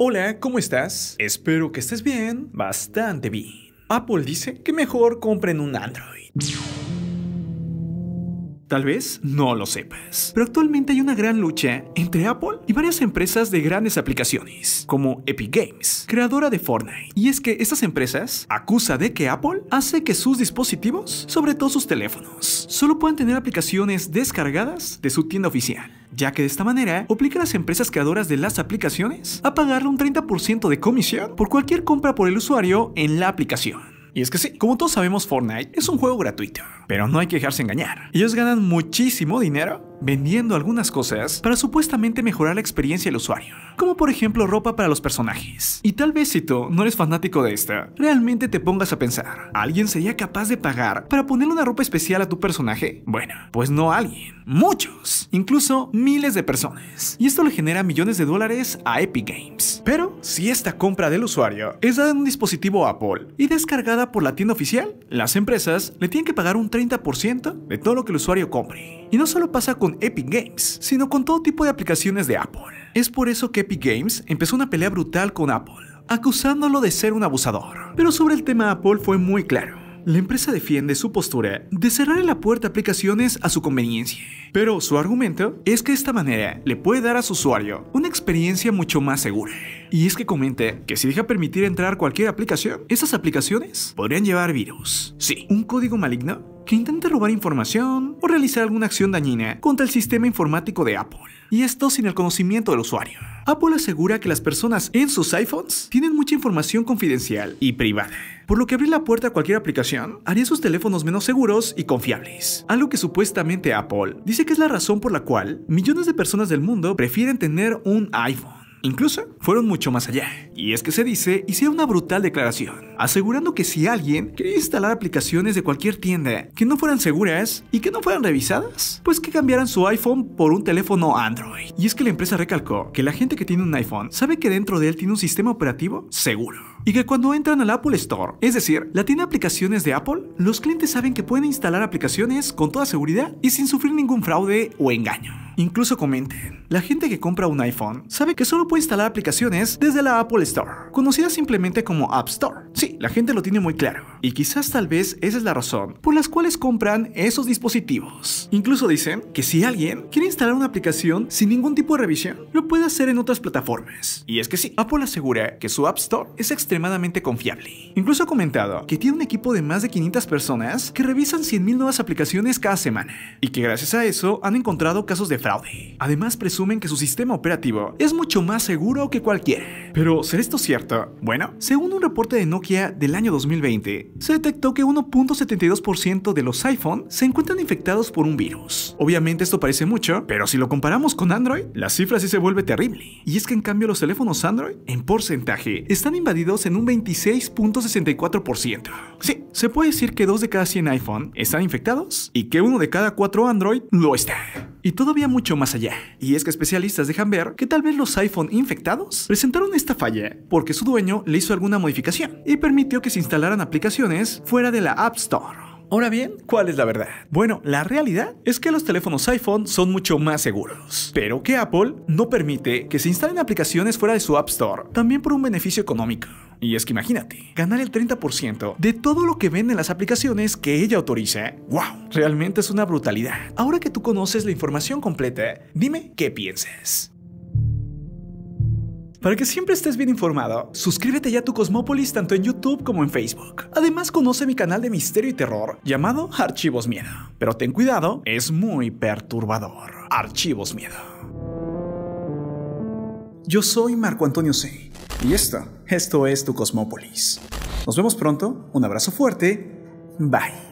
Hola, ¿cómo estás? Espero que estés bien, bastante bien. Apple dice que mejor compren un Android. Tal vez no lo sepas, pero actualmente hay una gran lucha entre Apple y varias empresas de grandes aplicaciones, como Epic Games, creadora de Fortnite. Y es que estas empresas acusan de que Apple hace que sus dispositivos, sobre todo sus teléfonos, solo puedan tener aplicaciones descargadas de su tienda oficial ya que de esta manera obliga a las empresas creadoras de las aplicaciones a pagarle un 30% de comisión por cualquier compra por el usuario en la aplicación. Y es que sí, como todos sabemos Fortnite es un juego gratuito, pero no hay que dejarse engañar. Ellos ganan muchísimo dinero vendiendo algunas cosas para supuestamente mejorar la experiencia del usuario, como por ejemplo ropa para los personajes. Y tal vez si tú no eres fanático de esta, realmente te pongas a pensar, ¿alguien sería capaz de pagar para ponerle una ropa especial a tu personaje? Bueno, pues no alguien, muchos, incluso miles de personas. Y esto le genera millones de dólares a Epic Games. Pero si esta compra del usuario es dada en un dispositivo Apple y descargada por la tienda oficial, las empresas le tienen que pagar un 30% de todo lo que el usuario compre. Y no solo pasa con Epic Games, sino con todo tipo de aplicaciones de Apple. Es por eso que Epic Games empezó una pelea brutal con Apple, acusándolo de ser un abusador. Pero sobre el tema Apple fue muy claro. La empresa defiende su postura de cerrar la puerta a aplicaciones a su conveniencia, pero su argumento es que de esta manera le puede dar a su usuario una experiencia mucho más segura. Y es que comenta que si deja permitir entrar cualquier aplicación, esas aplicaciones podrían llevar virus. Sí, un código maligno que intente robar información o realizar alguna acción dañina contra el sistema informático de Apple. Y esto sin el conocimiento del usuario. Apple asegura que las personas en sus iPhones tienen mucha información confidencial y privada, por lo que abrir la puerta a cualquier aplicación haría sus teléfonos menos seguros y confiables, algo que supuestamente Apple dice que es la razón por la cual millones de personas del mundo prefieren tener un iPhone Incluso fueron mucho más allá, y es que se dice hicieron una brutal declaración, asegurando que si alguien quería instalar aplicaciones de cualquier tienda que no fueran seguras y que no fueran revisadas, pues que cambiaran su iPhone por un teléfono Android. Y es que la empresa recalcó que la gente que tiene un iPhone sabe que dentro de él tiene un sistema operativo seguro y que cuando entran al Apple Store, es decir, la tienda de aplicaciones de Apple, los clientes saben que pueden instalar aplicaciones con toda seguridad y sin sufrir ningún fraude o engaño. Incluso comenten, la gente que compra un iPhone sabe que solo puede instalar aplicaciones desde la Apple Store, conocida simplemente como App Store. Sí, la gente lo tiene muy claro. Y quizás tal vez esa es la razón por las cuales compran esos dispositivos. Incluso dicen que si alguien quiere instalar una aplicación sin ningún tipo de revisión, lo puede hacer en otras plataformas. Y es que sí, Apple asegura que su App Store es extremadamente confiable. Incluso ha comentado que tiene un equipo de más de 500 personas que revisan 100.000 nuevas aplicaciones cada semana. Y que gracias a eso han encontrado casos de fraude. Además presumen que su sistema operativo es mucho más seguro que cualquiera. Pero, ¿será esto cierto? Bueno, según un reporte de Nokia del año 2020, se detectó que 1.72% de los iPhone se encuentran infectados por un virus. Obviamente esto parece mucho, pero si lo comparamos con Android, la cifra sí se vuelve terrible. Y es que en cambio los teléfonos Android, en porcentaje, están invadidos en un 26.64%. Sí, se puede decir que 2 de cada 100 iPhone están infectados y que 1 de cada 4 Android lo está y todavía mucho más allá. Y es que especialistas dejan ver que tal vez los iPhone infectados presentaron esta falla porque su dueño le hizo alguna modificación y permitió que se instalaran aplicaciones fuera de la App Store. Ahora bien, ¿cuál es la verdad? Bueno, la realidad es que los teléfonos iPhone son mucho más seguros, pero que Apple no permite que se instalen aplicaciones fuera de su App Store, también por un beneficio económico. Y es que imagínate, ganar el 30% de todo lo que venden las aplicaciones que ella autoriza, wow, realmente es una brutalidad. Ahora que tú conoces la información completa, dime qué piensas. Para que siempre estés bien informado, suscríbete ya a tu Cosmópolis tanto en YouTube como en Facebook. Además, conoce mi canal de misterio y terror llamado Archivos Miedo. Pero ten cuidado, es muy perturbador. Archivos Miedo. Yo soy Marco Antonio C. Y esto, esto es tu Cosmópolis. Nos vemos pronto, un abrazo fuerte, bye.